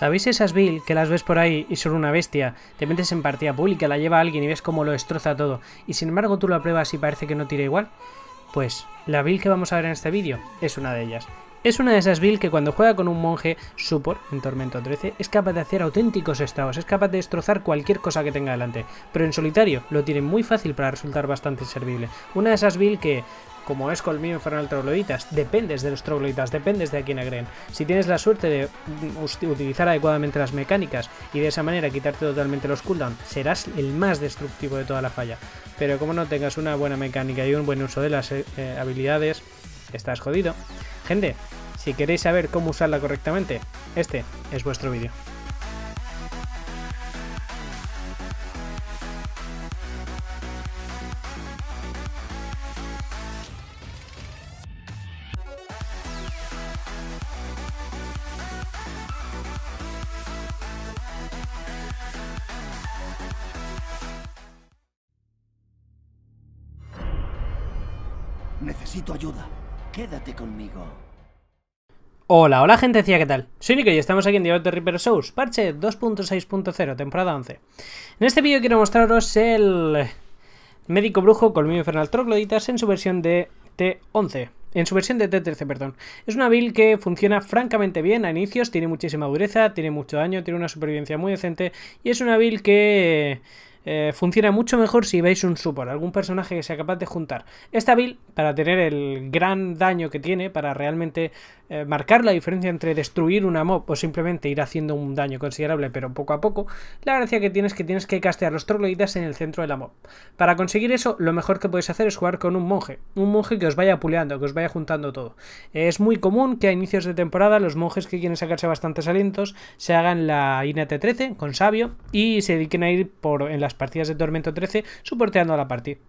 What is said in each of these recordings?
¿Sabéis esas Bill que las ves por ahí y son una bestia? Te metes en partida pública, la lleva alguien y ves cómo lo destroza todo, y sin embargo tú lo apruebas y parece que no tira igual? Pues la Bill que vamos a ver en este vídeo es una de ellas. Es una de esas builds que cuando juega con un monje support en Tormento 13 es capaz de hacer auténticos estados, es capaz de destrozar cualquier cosa que tenga delante, pero en solitario lo tiene muy fácil para resultar bastante inservible. Una de esas builds que, como es con mío Infernal Trogloditas, dependes de los trogloditas, dependes de a quién agreen. Si tienes la suerte de utilizar adecuadamente las mecánicas y de esa manera quitarte totalmente los cooldowns, serás el más destructivo de toda la falla. Pero como no tengas una buena mecánica y un buen uso de las eh, eh, habilidades, estás jodido. Gente, si queréis saber cómo usarla correctamente, este es vuestro vídeo. Necesito ayuda. Quédate conmigo. Hola, hola gente ¿qué tal? Soy Nico y estamos aquí en Diablo de Reaper Souls, parche 2.6.0, temporada 11. En este vídeo quiero mostraros el médico brujo Colmín infernal trogloditas en su versión de T11. En su versión de T13, perdón. Es una build que funciona francamente bien a inicios, tiene muchísima dureza, tiene mucho daño, tiene una supervivencia muy decente y es una build que... Eh, funciona mucho mejor si veis un support, algún personaje que sea capaz de juntar esta build para tener el gran daño que tiene, para realmente eh, marcar la diferencia entre destruir una mob o simplemente ir haciendo un daño considerable pero poco a poco, la gracia que tienes es que tienes que castear los trogloditas en el centro de la mob. Para conseguir eso, lo mejor que podéis hacer es jugar con un monje, un monje que os vaya puleando, que os vaya juntando todo. Es muy común que a inicios de temporada los monjes que quieren sacarse bastantes alientos se hagan la inat 13 con sabio y se dediquen a ir por, en las partidas de Tormento 13 soporteando la partida.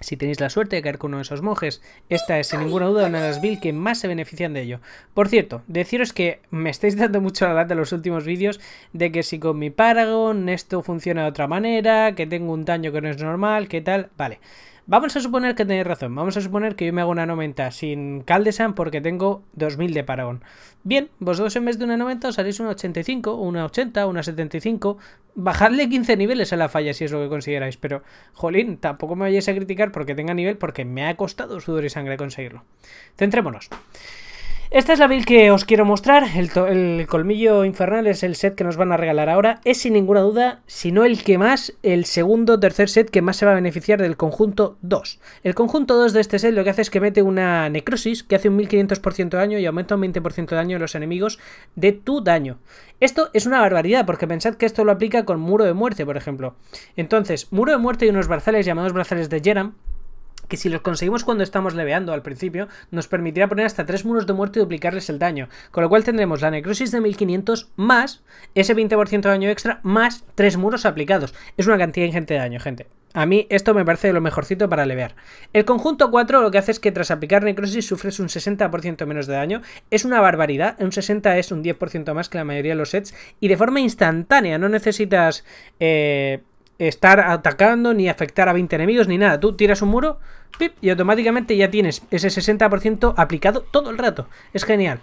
Si tenéis la suerte de caer con uno de esos monjes, esta es sin ninguna duda una de las builds que más se benefician de ello. Por cierto, deciros que me estáis dando mucho la lata en los últimos vídeos de que si con mi Paragon esto funciona de otra manera, que tengo un daño que no es normal, que tal... Vale, Vamos a suponer que tenéis razón. Vamos a suponer que yo me hago una 90 sin Caldesan porque tengo 2000 de Paragon. Bien, vosotros en vez de una 90 os haréis una 85, una 80, una 75. Bajadle 15 niveles a la falla si es lo que consideráis. Pero, jolín, tampoco me vayáis a criticar porque tenga nivel porque me ha costado sudor y sangre conseguirlo. Centrémonos. Esta es la build que os quiero mostrar, el, colmillo infernal es el set que nos van a regalar ahora, es sin ninguna duda, sino el que más, el segundo o tercer set que más se va a beneficiar del conjunto 2. El conjunto 2 de este set lo que hace es que mete una necrosis que hace un 1500% de daño y aumenta un 20% de daño a los enemigos de tu daño. Esto es una barbaridad, porque pensad que esto lo aplica con muro de muerte, por ejemplo. Entonces, muro de muerte y unos brazales llamados brazales de Jeram, que si los conseguimos cuando estamos leveando al principio, nos permitirá poner hasta 3 muros de muerte y duplicarles el daño, con lo cual tendremos la necrosis de 1500 más ese 20% de daño extra más 3 muros aplicados. Es una cantidad ingente de daño, gente. A mí esto me parece lo mejorcito para levear. El conjunto 4 lo que hace es que tras aplicar necrosis sufres un 60% menos de daño. Es una barbaridad, un 60 es un 10% más que la mayoría de los sets y de forma instantánea, no necesitas... Eh, estar atacando ni afectar a 20 enemigos ni nada. Tú tiras un muro pip, y automáticamente ya tienes ese 60% aplicado todo el rato. Es genial.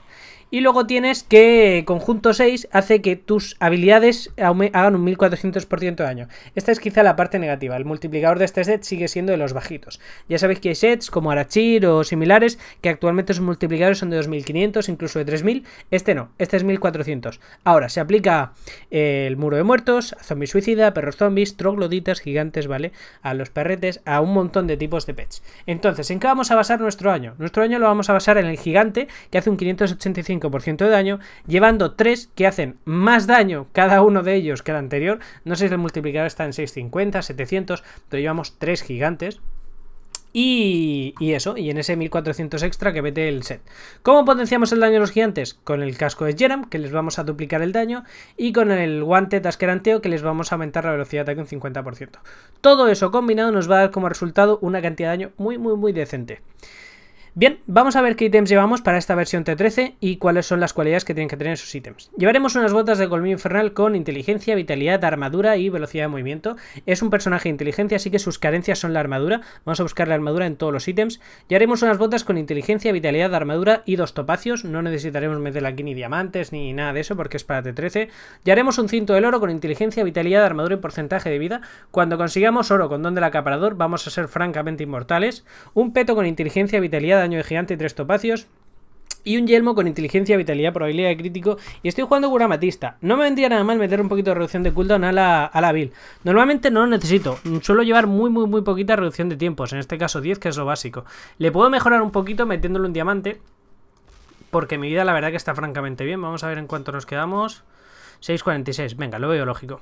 Y luego tienes que conjunto 6 hace que tus habilidades hagan un 1400% de daño. Esta es quizá la parte negativa. El multiplicador de este set sigue siendo de los bajitos. Ya sabéis que hay sets como Arachir o similares que actualmente sus multiplicadores son de 2500, incluso de 3000. Este no, este es 1400. Ahora, se aplica eh, el muro de muertos, zombies suicida, perros zombies, trogloditas, gigantes, ¿vale? A los perretes, a un montón de tipos de pets. Entonces, ¿en qué vamos a basar nuestro año? Nuestro año lo vamos a basar en el gigante que hace un 585 de daño, llevando tres que hacen más daño cada uno de ellos que el anterior. No sé si el multiplicador está en 650, 700, pero llevamos tres gigantes. Y, y, eso, y en ese 1400 extra que vete el set. ¿Cómo potenciamos el daño a los gigantes? Con el casco de Jeram, que les vamos a duplicar el daño, y con el guante Tasqueranteo que les vamos a aumentar la velocidad de ataque un 50%. Todo eso combinado nos va a dar como resultado una cantidad de daño muy, muy, muy decente. Bien, vamos a ver qué ítems llevamos para esta versión T13 y cuáles son las cualidades que tienen que tener esos ítems. Llevaremos unas botas de colmillo infernal con inteligencia, vitalidad, armadura y velocidad de movimiento. Es un personaje de inteligencia, así que sus carencias son la armadura. Vamos a buscar la armadura en todos los ítems. haremos unas botas con inteligencia, vitalidad, armadura y dos topacios. No necesitaremos meter aquí ni diamantes ni nada de eso porque es para T13. haremos un cinto del oro con inteligencia, vitalidad, armadura y porcentaje de vida. Cuando consigamos oro con don del acaparador vamos a ser francamente inmortales. Un peto con inteligencia, vitalidad, daño de gigante, 3 topacios. Y un yelmo con inteligencia, vitalidad, probabilidad de crítico. Y estoy jugando Guramatista. No me vendría nada mal meter un poquito de reducción de cooldown a la, a la build. Normalmente no lo necesito. Suelo llevar muy, muy, muy poquita reducción de tiempos. En este caso 10, que es lo básico. Le puedo mejorar un poquito metiéndole un diamante. Porque mi vida la verdad que está francamente bien. Vamos a ver en cuánto nos quedamos. 6.46. Venga, lo veo lógico.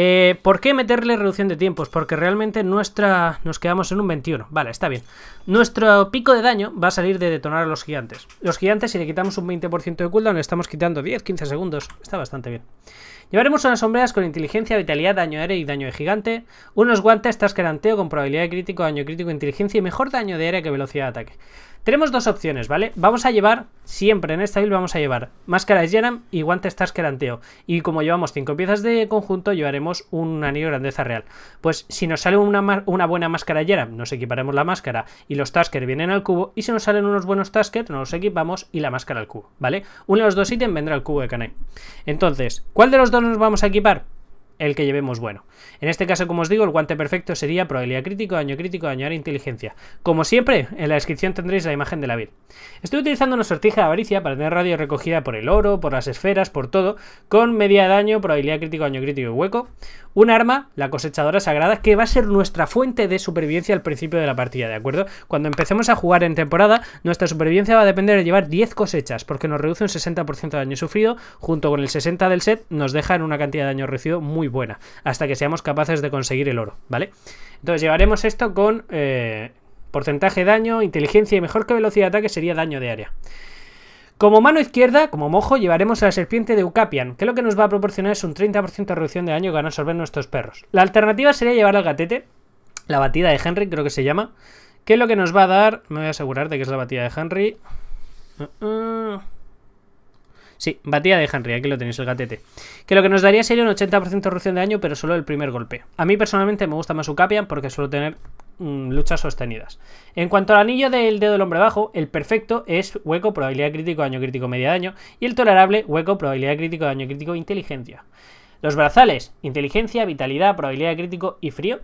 Eh, ¿Por qué meterle reducción de tiempos? Porque realmente nuestra... nos quedamos en un 21. Vale, está bien. Nuestro pico de daño va a salir de detonar a los gigantes. Los gigantes, si le quitamos un 20% de cooldown, le estamos quitando 10-15 segundos. Está bastante bien. Llevaremos unas sombreras con inteligencia, vitalidad, daño aéreo y daño de gigante. Unos guantes, garanteo con probabilidad de crítico, daño crítico, inteligencia y mejor daño de aire que velocidad de ataque. Tenemos dos opciones, ¿vale? Vamos a llevar, siempre en esta build vamos a llevar máscara de Jeram y guantes Tasker Anteo. Y como llevamos cinco piezas de conjunto, llevaremos un anillo grandeza real. Pues si nos sale una, buena máscara de Jeram, nos equiparemos la máscara y los Tasker vienen al cubo. Y si nos salen unos buenos Tasker, nos los equipamos y la máscara al cubo, ¿vale? Uno de los dos ítems vendrá al cubo de Kanai. Entonces, ¿cuál de los dos nos vamos a equipar? el que llevemos bueno. En este caso, como os digo, el guante perfecto sería probabilidad crítico, daño crítico, daño a inteligencia. Como siempre, en la descripción tendréis la imagen de la vid. Estoy utilizando una sortija de avaricia para tener radio recogida por el oro, por las esferas, por todo, con media daño, probabilidad crítico, daño crítico y hueco. Un arma, la cosechadora sagrada, que va a ser nuestra fuente de supervivencia al principio de la partida, ¿de acuerdo? Cuando empecemos a jugar en temporada, nuestra supervivencia va a depender de llevar 10 cosechas, porque nos reduce un 60% de daño sufrido, junto con el 60 del set, nos deja en una cantidad de daño recibido muy buena, hasta que seamos capaces de conseguir el oro, ¿vale? Entonces llevaremos esto con eh, porcentaje de daño, inteligencia y mejor que velocidad de ataque sería daño de área. Como mano izquierda, como mojo, llevaremos a la serpiente de Ucapian, que lo que nos va a proporcionar es un 30% de reducción de daño que van a absorber nuestros perros. La alternativa sería llevar al gatete, la batida de Henry creo que se llama, que es lo que nos va a dar... Me voy a asegurar de que es la batida de Henry... Uh-uh. Sí, batida de Henry, aquí lo tenéis el gatete. Que lo que nos daría sería un 80% de reducción de daño, pero solo el primer golpe. A mí personalmente me gusta más su capia porque suelo tener mm, luchas sostenidas. En cuanto al anillo del dedo del hombre bajo, el perfecto es hueco, probabilidad crítico, daño crítico, media daño. Y el tolerable, hueco, probabilidad crítico, daño crítico, inteligencia. Los brazales, inteligencia, vitalidad, probabilidad crítico y frío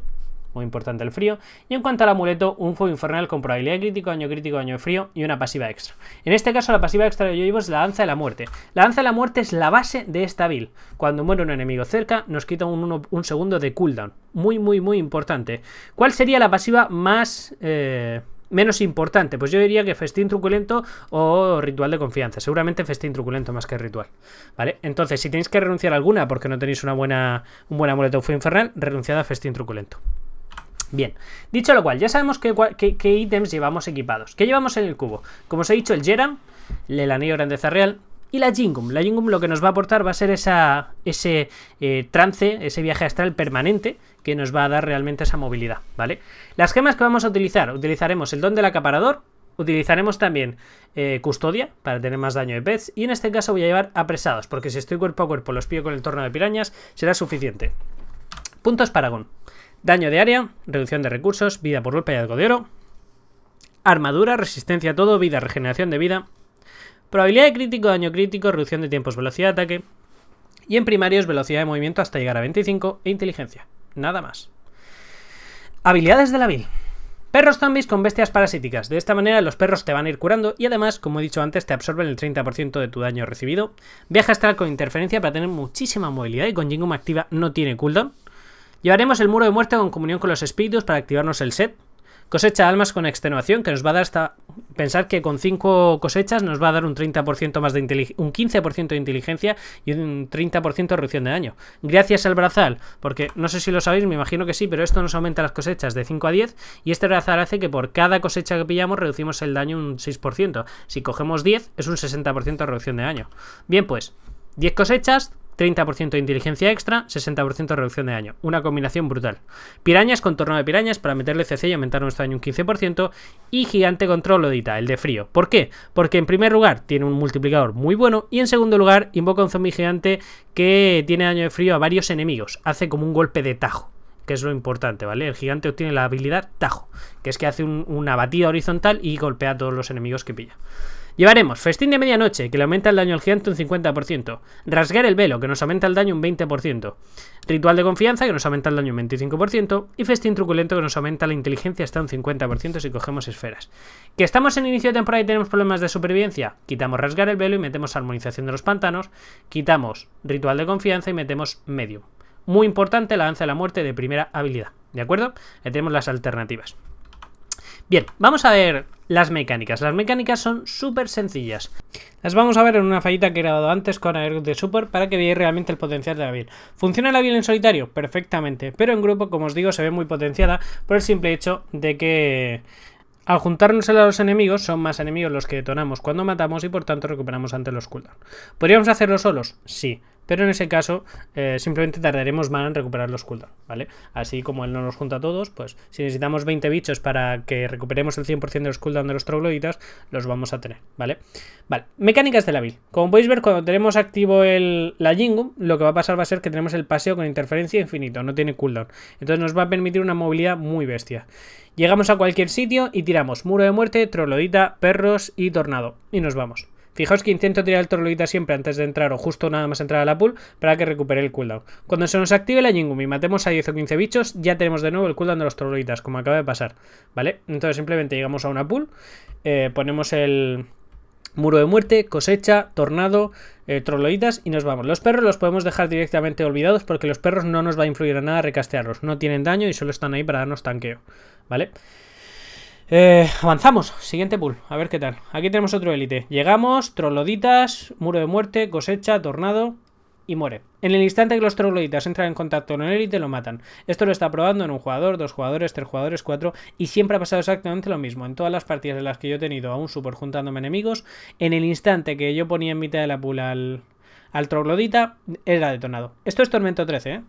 muy importante el frío. Y en cuanto al amuleto, un fuego infernal con probabilidad crítico, daño crítico, daño de frío y una pasiva extra. En este caso, la pasiva extra que yo llevo es la danza de la muerte. La danza de la muerte es la base de esta build. Cuando muere un enemigo cerca, nos quita un, segundo de cooldown. Muy, muy, muy importante. ¿Cuál sería la pasiva más... Eh, menos importante. Pues yo diría que festín truculento o ritual de confianza. Seguramente festín truculento más que ritual. ¿Vale? Entonces, si tenéis que renunciar a alguna porque no tenéis una buena, un buen amuleto fue infernal, renunciad a festín truculento. Bien, dicho lo cual, ya sabemos qué, qué, ítems llevamos equipados. ¿Qué llevamos en el cubo? Como os he dicho, el Jeram, el anillo grandeza real, y la Jingum. La Jingum lo que nos va a aportar va a ser esa, ese eh, trance, ese viaje astral permanente que nos va a dar realmente esa movilidad, ¿vale? Las gemas que vamos a utilizar, utilizaremos el don del acaparador, utilizaremos también eh, custodia para tener más daño de pez y en este caso voy a llevar apresados, porque si estoy cuerpo a cuerpo los pillo con el torno de pirañas será suficiente. Puntos Paragón. Daño de área, reducción de recursos, vida por golpe y algo de oro. Armadura, resistencia a todo, vida, regeneración de vida. Probabilidad de crítico, daño crítico, reducción de tiempos, velocidad de ataque. Y en primarios, velocidad de movimiento hasta llegar a 25 e inteligencia. Nada más. Habilidades de la vil. Perros zombies con bestias parasíticas. De esta manera los perros te van a ir curando y además, como he dicho antes, te absorben el 30% de tu daño recibido. Viaja astral con interferencia para tener muchísima movilidad y con Jingum activa no tiene cooldown. Llevaremos el muro de muerte con comunión con los espíritus para activarnos el set. Cosecha almas con extenuación, que nos va a dar hasta... Pensar que con 5 cosechas nos va a dar un 30% más de un 15% de inteligencia y un 30% de reducción de daño. Gracias al brazal, porque no sé si lo sabéis, me imagino que sí, pero esto nos aumenta las cosechas de 5 a 10 y este brazal hace que por cada cosecha que pillamos reducimos el daño un 6%. Si cogemos 10 es un 60% de reducción de daño. Bien pues, 10 cosechas, 30% de inteligencia extra, 60% de reducción de daño. Una combinación brutal. Pirañas con tornado de pirañas para meterle CC y aumentar nuestro daño un 15%. Y gigante control odita, el de frío. ¿Por qué? Porque en primer lugar tiene un multiplicador muy bueno. Y en segundo lugar invoca un zombie gigante que tiene daño de frío a varios enemigos. Hace como un golpe de tajo que es lo importante, ¿vale? El gigante obtiene la habilidad Tajo, que es que hace una batida horizontal y golpea a todos los enemigos que pilla. Llevaremos festín de medianoche, que le aumenta el daño al gigante un 50%. Rasgar el velo, que nos aumenta el daño un 20%. Ritual de confianza, que nos aumenta el daño un 25%. Y festín truculento, que nos aumenta la inteligencia hasta un 50% si cogemos esferas. ¿Que estamos en inicio de temporada y tenemos problemas de supervivencia? Quitamos rasgar el velo y metemos armonización de los pantanos. Quitamos ritual de confianza y metemos medium. Muy importante la danza de la muerte de primera habilidad. ¿De acuerdo? Ahí eh, tenemos las alternativas. Bien, vamos a ver las mecánicas. Las mecánicas son súper sencillas. Las vamos a ver en una fallita que he grabado antes con Aergroup de Super para que veáis realmente el potencial de la avión. ¿Funciona la avión en solitario? Perfectamente, pero en grupo, como os digo, se ve muy potenciada por el simple hecho de que... Al juntarnos a los enemigos, son más enemigos los que detonamos cuando matamos y por tanto recuperamos ante los cooldown. ¿Podríamos hacerlo solos? Sí. Pero en ese caso, eh, simplemente tardaremos más en recuperar los cooldown, ¿vale? Así como él no nos junta a todos, pues si necesitamos 20 bichos para que recuperemos el 100% de los cooldown de los trogloditas, los vamos a tener, ¿vale? Vale, mecánicas de la build. Como podéis ver, cuando tenemos activo el, la Jingum, lo que va a pasar va a ser que tenemos el paseo con interferencia infinito, no tiene cooldown. Entonces nos va a permitir una movilidad muy bestia. Llegamos a cualquier sitio y tiramos muro de muerte, troglodita, perros y tornado. Y nos vamos. Fijaos que intento tirar el torloita siempre antes de entrar o justo nada más entrar a la pool para que recupere el cooldown. Cuando se nos active la Yingumi y matemos a 10 o 15 bichos, ya tenemos de nuevo el cooldown de los troloitas, como acaba de pasar, ¿vale? Entonces simplemente llegamos a una pool, eh, ponemos el... Muro de muerte, cosecha, tornado, eh, troloitas y nos vamos. Los perros los podemos dejar directamente olvidados porque los perros no nos va a influir a nada recastearlos. No tienen daño y solo están ahí para darnos tanqueo, ¿vale? vale eh, avanzamos, siguiente pool, a ver qué tal. Aquí tenemos otro élite. Llegamos, trogloditas, muro de muerte, cosecha, tornado y muere. En el instante que los trogloditas entran en contacto con el élite, lo matan. Esto lo está probando en un jugador, dos jugadores, tres jugadores, cuatro, y siempre ha pasado exactamente lo mismo. En todas las partidas en las que yo he tenido a un super juntándome enemigos, en el instante que yo ponía en mitad de la pool al, al troglodita, era detonado. Esto es Tormento 13, ¿eh?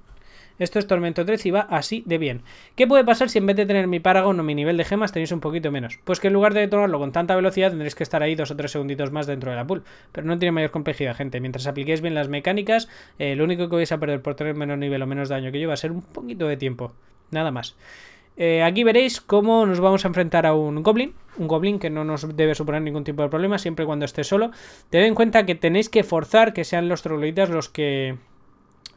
Esto es Tormento 3 y va así de bien. ¿Qué puede pasar si en vez de tener mi Paragon o mi nivel de gemas tenéis un poquito menos? Pues que en lugar de detonarlo con tanta velocidad tendréis que estar ahí dos o tres segunditos más dentro de la pool. Pero no tiene mayor complejidad, gente. Mientras apliquéis bien las mecánicas, eh, lo único que vais a perder por tener menos nivel o menos daño que yo va a ser un poquito de tiempo. Nada más. Eh, aquí veréis cómo nos vamos a enfrentar a un goblin, un goblin que no nos debe suponer ningún tipo de problema siempre cuando esté solo. Tened en cuenta que tenéis que forzar que sean los trogloditas los que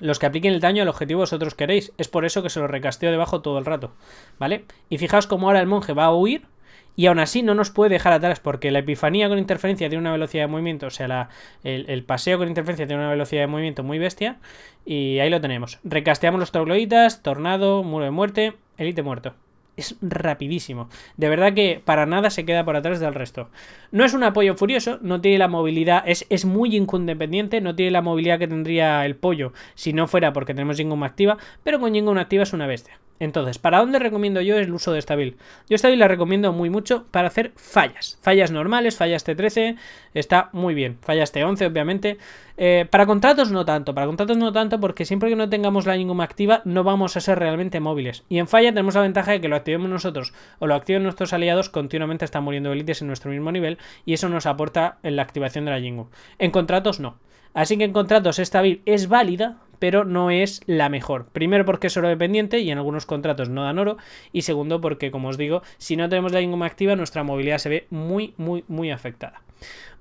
los que apliquen el daño al objetivo vosotros queréis. Es por eso que se lo recasteo debajo todo el rato. ¿Vale? Y fijaos cómo ahora el monje va a huir. Y aún así no nos puede dejar atrás, porque la epifanía con interferencia tiene una velocidad de movimiento, o sea, la, el, el, paseo con interferencia tiene una velocidad de movimiento muy bestia. Y ahí lo tenemos. Recasteamos los trogloditas, tornado, muro de muerte, elite muerto es rapidísimo. De verdad que para nada se queda por atrás del resto. No es un apoyo furioso, no tiene la movilidad, es, es muy incondependiente, no tiene la movilidad que tendría el pollo si no fuera porque tenemos ninguna activa, pero con ninguna activa es una bestia. Entonces, ¿para dónde recomiendo yo el uso de esta build? Yo esta build la recomiendo muy mucho para hacer fallas. Fallas normales, fallas T13, está muy bien. Fallas T11, obviamente. Eh, para contratos no tanto, para contratos no tanto porque siempre que no tengamos la ninguna activa no vamos a ser realmente móviles. Y en falla tenemos la ventaja de que lo activemos nosotros o lo activen nuestros aliados, continuamente está muriendo elites en nuestro mismo nivel y eso nos aporta en la activación de la ninguna. En contratos no. Así que en contratos esta build es válida, pero no es la mejor. Primero porque es oro dependiente y en algunos contratos no dan oro. Y segundo porque, como os digo, si no tenemos la ingoma activa, nuestra movilidad se ve muy, muy, muy afectada.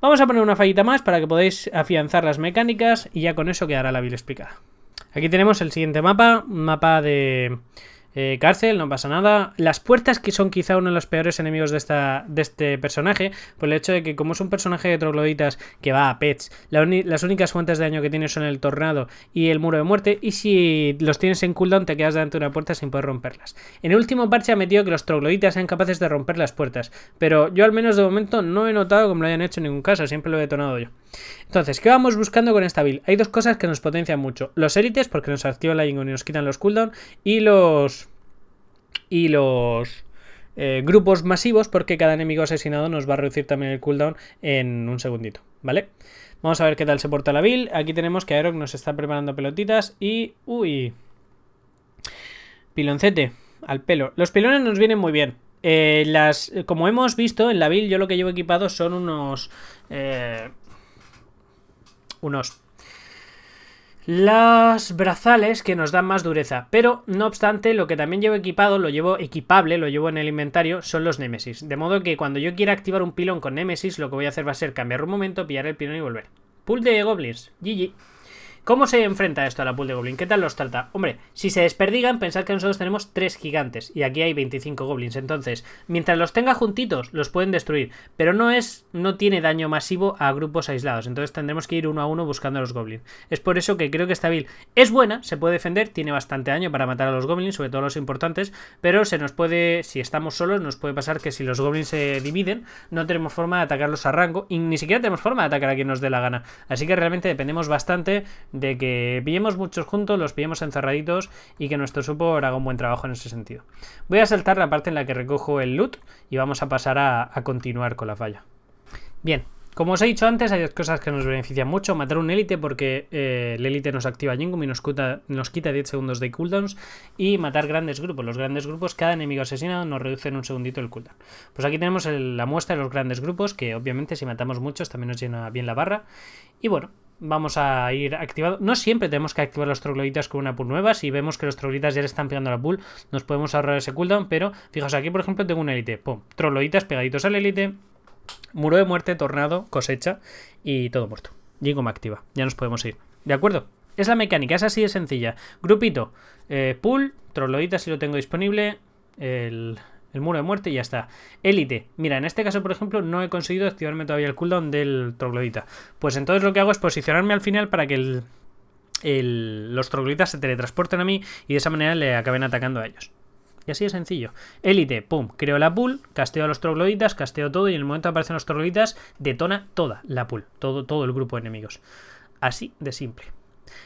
Vamos a poner una fallita más para que podáis afianzar las mecánicas y ya con eso quedará la vil explicada. Aquí tenemos el siguiente mapa, mapa de eh, cárcel, no pasa nada. Las puertas, que son quizá uno de los peores enemigos de, esta, de este personaje, por el hecho de que como es un personaje de trogloditas que va a pets, las únicas fuentes de daño que tiene son el tornado y el muro de muerte, y si los tienes en cooldown te quedas delante de una puerta sin poder romperlas. En el último parche ha metido que los trogloditas sean capaces de romper las puertas, pero yo al menos de momento no he notado que me lo hayan hecho en ningún caso, siempre lo he detonado yo. Entonces, ¿qué vamos buscando con esta build? Hay dos cosas que nos potencian mucho. Los élites, porque nos activa la y nos quitan los cooldown, y los y los eh, grupos masivos porque cada enemigo asesinado nos va a reducir también el cooldown en un segundito, ¿vale? Vamos a ver qué tal se porta la build. Aquí tenemos que Aerox nos está preparando pelotitas y... ¡Uy! Piloncete al pelo. Los pilones nos vienen muy bien. Eh, las, como hemos visto en la build, yo lo que llevo equipado son unos... Eh, unos las brazales que nos dan más dureza. Pero, no obstante, lo que también llevo equipado, lo llevo equipable, lo llevo en el inventario, son los Némesis. De modo que cuando yo quiera activar un pilón con Némesis, lo que voy a hacer va a ser cambiar un momento, pillar el pilón y volver. Pool de Goblins. GG. ¿Cómo se enfrenta esto a la pool de goblins? ¿Qué tal los trata? Hombre, si se desperdigan, pensad que nosotros tenemos 3 gigantes y aquí hay 25 Goblins. Entonces, mientras los tenga juntitos, los pueden destruir. Pero no es, no tiene daño masivo a grupos aislados. Entonces tendremos que ir uno a uno buscando a los Goblins. Es por eso que creo que esta build es buena, se puede defender, tiene bastante daño para matar a los Goblins, sobre todo a los importantes. Pero se nos puede, si estamos solos, nos puede pasar que si los Goblins se dividen, no tenemos forma de atacarlos a rango. Y ni siquiera tenemos forma de atacar a quien nos dé la gana. Así que realmente dependemos bastante de que pillemos muchos juntos, los pillemos encerraditos y que nuestro support haga un buen trabajo en ese sentido. Voy a saltar la parte en la que recojo el loot y vamos a pasar a, continuar con la falla. Bien, como os he dicho antes, hay dos cosas que nos benefician mucho. Matar un élite porque eh, el élite nos activa Jingum y nos, quita, 10 segundos de cooldowns. Y matar grandes grupos. Los grandes grupos, cada enemigo asesinado nos reduce en un segundito el cooldown. Pues aquí tenemos la muestra de los grandes grupos, que obviamente si matamos muchos también nos llena bien la barra. Y bueno, vamos a ir activado No siempre tenemos que activar los trogloditas con una pool nueva. Si vemos que los trogloditas ya le están pegando a la pool, nos podemos ahorrar ese cooldown. Pero fijaos, aquí por ejemplo tengo un élite. Pum, trogloditas pegaditos al élite. Muro de muerte, tornado, cosecha y todo muerto. me activa. Ya nos podemos ir. ¿De acuerdo? Es la mecánica, es así de sencilla. Grupito, eh, pool, trogloditas si lo tengo disponible. El, el muro de muerte y ya está. Élite. Mira, en este caso, por ejemplo, no he conseguido activarme todavía el cooldown del troglodita. Pues entonces lo que hago es posicionarme al final para que los trogloditas se teletransporten a mí y de esa manera le acaben atacando a ellos. Y así de sencillo. Élite, pum, creo la pool, casteo a los trogloditas, casteo todo y en el momento que aparecen los trogloditas, detona toda la pool, todo, todo el grupo de enemigos. Así de simple.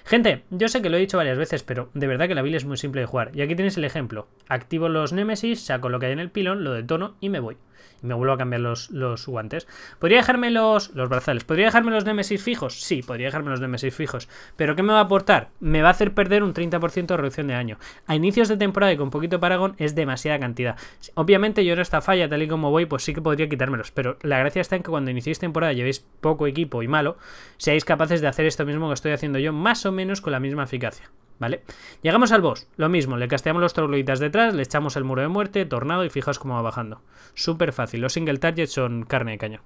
Gente, yo sé que lo he dicho varias veces, pero de verdad que la build es muy simple de jugar. Y aquí tienes el ejemplo activo los Nemesis, saco lo que hay en el pilón, lo detono y me voy. Y me vuelvo a cambiar los, los guantes. ¿Podría dejarme los, los brazales? ¿Podría dejarme los Nemesis fijos? Sí, podría dejarme los Nemesis fijos. ¿Pero qué me va a aportar? Me va a hacer perder un 30% de reducción de daño. A inicios de temporada y con poquito paragón es demasiada cantidad. Obviamente yo en esta falla, tal y como voy, pues sí que podría quitármelos. Pero la gracia está en que cuando iniciéis temporada llevéis poco equipo y malo, seáis capaces de hacer esto mismo que estoy haciendo yo, más o menos con la misma eficacia. ¿vale? Llegamos al boss, lo mismo, le casteamos los trogloditas detrás, le echamos el muro de muerte, tornado y fijaos cómo va bajando. Súper fácil, los single targets son carne de caña.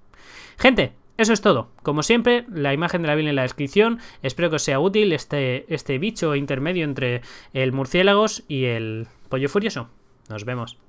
Gente, eso es todo. Como siempre, la imagen de la vil en la descripción. Espero que os sea útil este, este bicho intermedio entre el murciélagos y el pollo furioso. Nos vemos.